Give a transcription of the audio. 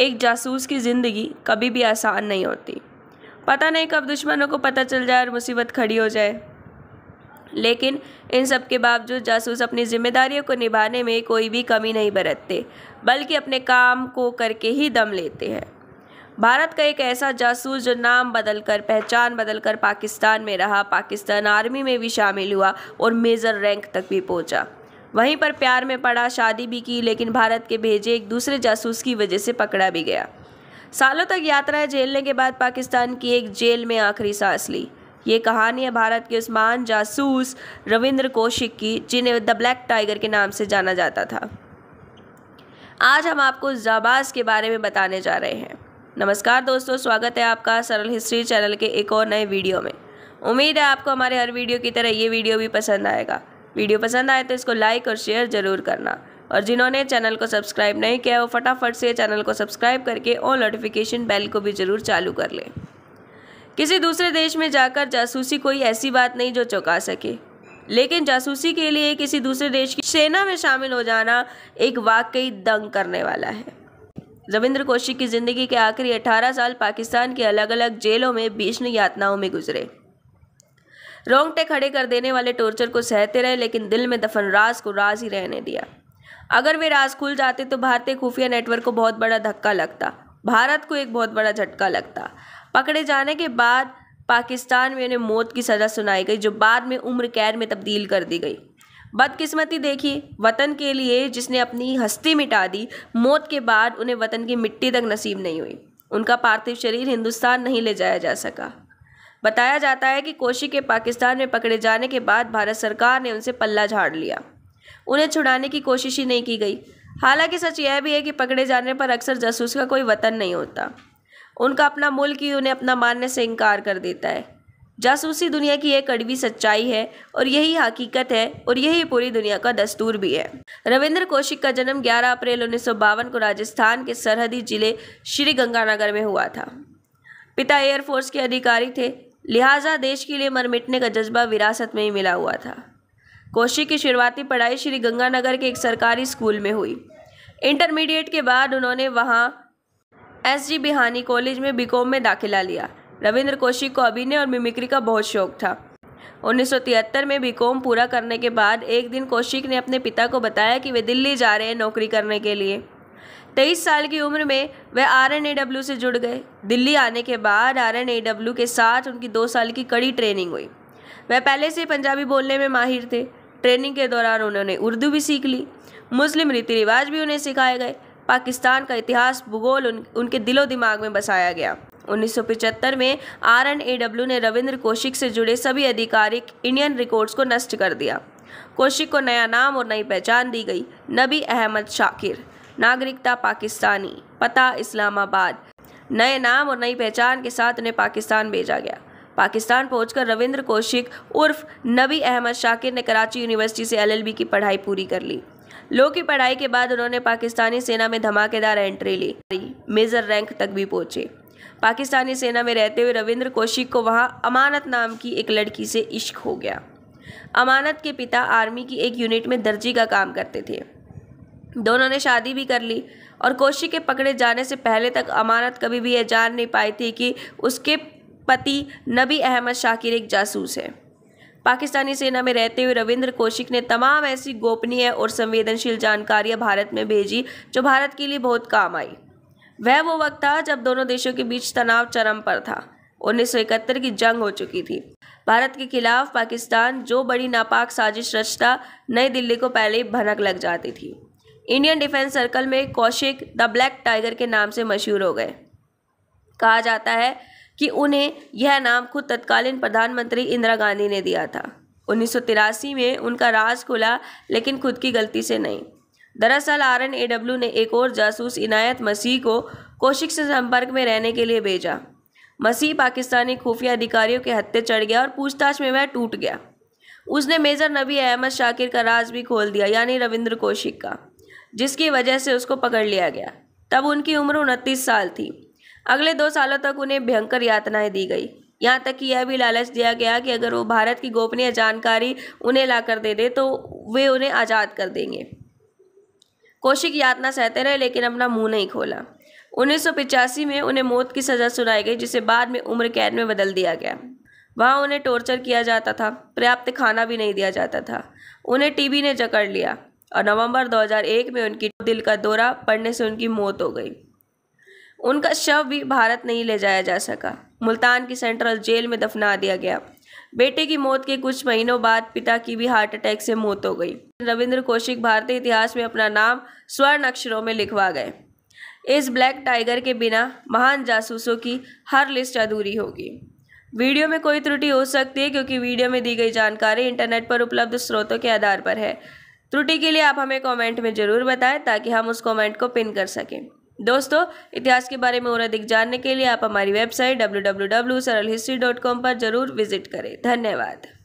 एक जासूस की ज़िंदगी कभी भी आसान नहीं होती पता नहीं कब दुश्मनों को पता चल जाए और मुसीबत खड़ी हो जाए लेकिन इन सब के बावजूद जासूस अपनी जिम्मेदारियों को निभाने में कोई भी कमी नहीं बरतते बल्कि अपने काम को करके ही दम लेते हैं भारत का एक ऐसा जासूस जो नाम बदल कर पहचान बदल कर पाकिस्तान में रहा पाकिस्तान आर्मी में भी शामिल हुआ और मेजर रैंक तक भी पहुंचा वहीं पर प्यार में पड़ा शादी भी की लेकिन भारत के भेजे एक दूसरे जासूस की वजह से पकड़ा भी गया सालों तक यात्राएं झेलने के बाद पाकिस्तान की एक जेल में आखिरी सांस ली ये कहानी है भारत के उस्मान जासूस रविंद्र कौशिक की जिन्हें द ब्लैक टाइगर के नाम से जाना जाता था आज हम आपको जाबाज के बारे में बताने जा रहे हैं नमस्कार दोस्तों स्वागत है आपका सरल हिस्ट्री चैनल के एक और नए वीडियो में उम्मीद है आपको हमारे हर वीडियो की तरह ये वीडियो भी पसंद आएगा वीडियो पसंद आए तो इसको लाइक और शेयर ज़रूर करना और जिन्होंने चैनल को सब्सक्राइब नहीं किया वो फटाफट से चैनल को सब्सक्राइब करके और नोटिफिकेशन बेल को भी ज़रूर चालू कर लें किसी दूसरे देश में जाकर जासूसी कोई ऐसी बात नहीं जो चौंका सके लेकिन जासूसी के लिए किसी दूसरे देश की सेना में शामिल हो जाना एक वाकई दंग करने वाला है रविंद्र कौशिक की ज़िंदगी के आखिरी 18 साल पाकिस्तान के अलग अलग जेलों में भीषण यातनाओं में गुजरे रोंगटे खड़े कर देने वाले टॉर्चर को सहते रहे लेकिन दिल में दफन राज को राज ही रहने दिया अगर वे राज खुल जाते तो भारतीय खुफिया नेटवर्क को बहुत बड़ा धक्का लगता भारत को एक बहुत बड़ा झटका लगता पकड़े जाने के बाद पाकिस्तान में उन्हें मौत की सज़ा सुनाई गई जो बाद में उम्र कैद में तब्दील कर दी गई बदकिस्मती देखी वतन के लिए जिसने अपनी हस्ती मिटा दी मौत के बाद उन्हें वतन की मिट्टी तक नसीब नहीं हुई उनका पार्थिव शरीर हिंदुस्तान नहीं ले जाया जा सका बताया जाता है कि कोशी के पाकिस्तान में पकड़े जाने के बाद भारत सरकार ने उनसे पल्ला झाड़ लिया उन्हें छुड़ाने की कोशिश ही नहीं की गई हालांकि सच यह भी है कि पकड़े जाने पर अक्सर जासूस का कोई वतन नहीं होता उनका अपना मुल्क ही उन्हें अपना मानने से इनकार कर देता है जासूसी दुनिया की एक कड़वी सच्चाई है और यही हकीकत है और यही पूरी दुनिया का दस्तूर भी है रविंद्र कौशिक का जन्म 11 अप्रैल उन्नीस को राजस्थान के सरहदी जिले श्री गंगानगर में हुआ था पिता एयरफोर्स के अधिकारी थे लिहाजा देश के लिए मरमिटने का जज्बा विरासत में ही मिला हुआ था कोशी की शुरुआती पढ़ाई श्री गंगानगर के एक सरकारी स्कूल में हुई इंटरमीडिएट के बाद उन्होंने वहाँ एस जी बिहानी कॉलेज में बी में दाखिला लिया रविंद्र कोशी को अभिनय और मिमिक्री का बहुत शौक था 1973 में बीकॉम पूरा करने के बाद एक दिन कौशिक ने अपने पिता को बताया कि वे दिल्ली जा रहे हैं नौकरी करने के लिए तेईस साल की उम्र में वह आर एन ए डब्ल्यू से जुड़ गए दिल्ली आने के बाद आर एन ए डब्ल्यू के साथ उनकी दो साल की कड़ी ट्रेनिंग हुई वह पहले से पंजाबी बोलने में माहिर थे ट्रेनिंग के दौरान उन्होंने उर्दू भी सीख ली मुस्लिम रीति रिवाज भी उन्हें सिखाए गए पाकिस्तान का इतिहास भूगोल उन, उनके दिलो दिमाग में बसाया गया 1975 में आर एन ए डब्ल्यू ने रविंद्र कौशिक से जुड़े सभी आधिकारिक इंडियन रिकॉर्ड्स को नष्ट कर दिया कौशिक को नया नाम और नई पहचान दी गई नबी अहमद शाकिर नागरिकता पाकिस्तानी पता इस्लामाबाद नए नाम और नई पहचान के साथ उन्हें पाकिस्तान भेजा गया पाकिस्तान पहुंचकर रविंद्र कौशिक उर्फ नबी अहमद शाकिर ने कराची यूनिवर्सिटी से एलएलबी की पढ़ाई पूरी कर ली लो की पढ़ाई के बाद उन्होंने पाकिस्तानी सेना में धमाकेदार एंट्री ली मेजर रैंक तक भी पहुंचे पाकिस्तानी सेना में रहते हुए रविंद्र कौशिक को वहां अमानत नाम की एक लड़की से इश्क हो गया अमानत के पिता आर्मी की एक यूनिट में दर्जी का काम करते थे दोनों ने शादी भी कर ली और कोशी के पकड़े जाने से पहले तक अमानत कभी भी यह जान नहीं पाई थी कि उसके पति नबी अहमद शाकिर एक जासूस है पाकिस्तानी सेना में रहते हुए रविंद्र कौशिक ने तमाम ऐसी गोपनीय और संवेदनशील जानकारियां भारत में भेजी जो भारत के लिए बहुत काम आई वह वो वक्त था जब दोनों देशों के बीच तनाव चरम पर था उन्नीस की जंग हो चुकी थी भारत के खिलाफ पाकिस्तान जो बड़ी नापाक साजिश रचता नई दिल्ली को पहले ही भनक लग जाती थी इंडियन डिफेंस सर्कल में कौशिक द ब्लैक टाइगर के नाम से मशहूर हो गए कहा जाता है कि उन्हें यह नाम खुद तत्कालीन प्रधानमंत्री इंदिरा गांधी ने दिया था उन्नीस में उनका राज खुला लेकिन खुद की गलती से नहीं दरअसल आर एन ए डब्ल्यू ने एक और जासूस इनायत मसीह को कोशिक से संपर्क में रहने के लिए भेजा मसीह पाकिस्तानी खुफिया अधिकारियों के हत्ते चढ़ गया और पूछताछ में वह टूट गया उसने मेजर नबी अहमद शाकिर का राज भी खोल दिया यानी रविंद्र कौशिक का जिसकी वजह से उसको पकड़ लिया गया तब उनकी उम्र उनतीस साल थी अगले दो सालों तक उन्हें भयंकर यातनाएं दी गई यहाँ तक कि यह भी लालच दिया गया कि अगर वो भारत की गोपनीय जानकारी उन्हें लाकर दे दे तो वे उन्हें आज़ाद कर देंगे कौशिक यातना सहते रहे लेकिन अपना मुंह नहीं खोला उन्नीस में उन्हें मौत की सज़ा सुनाई गई जिसे बाद में उम्र कैद में बदल दिया गया वहाँ उन्हें टॉर्चर किया जाता था पर्याप्त खाना भी नहीं दिया जाता था उन्हें टीबी ने जकड़ लिया और नवंबर 2001 में उनकी दिल का दौरा पड़ने से उनकी मौत हो गई उनका शव भी भारत नहीं ले जाया जा सका मुल्तान की सेंट्रल जेल में दफना दिया गया बेटे की मौत के कुछ महीनों बाद पिता की भी हार्ट अटैक से मौत हो गई रविंद्र कौशिक भारतीय इतिहास में अपना नाम स्वर्ण अक्षरों में लिखवा गए इस ब्लैक टाइगर के बिना महान जासूसों की हर लिस्ट अधूरी होगी वीडियो में कोई त्रुटि हो सकती है क्योंकि वीडियो में दी गई जानकारी इंटरनेट पर उपलब्ध स्रोतों के आधार पर है त्रुटि के लिए आप हमें कमेंट में ज़रूर बताएं ताकि हम उस कमेंट को पिन कर सकें दोस्तों इतिहास के बारे में और अधिक जानने के लिए आप हमारी वेबसाइट डब्ल्यू पर ज़रूर विजिट करें धन्यवाद